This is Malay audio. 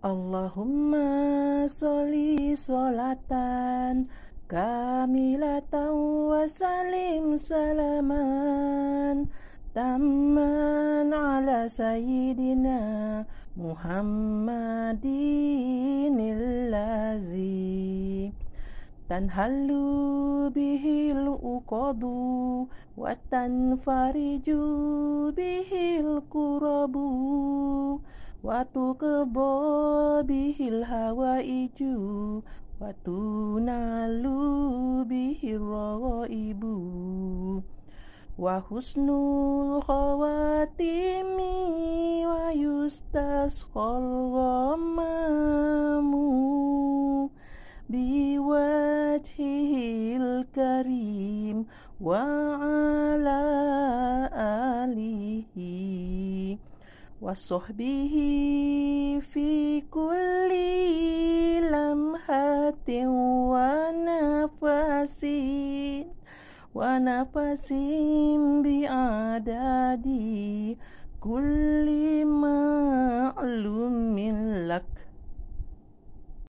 Allahumma soli solatan kamilatan wa salim salaman tamman ala Sayidina Muhammadinil lazi tan halu bihil uqadu wa tan fariju bihil qurabu Watu kebo bihil hawa iju Watu nalu bihil roho ibu Wa husnul khawatimi Wa yustas khulgomamu Biwajhil karim Wa'am وصحبه في كل لمحة ونفس ونفس بعدد كل معلوم لك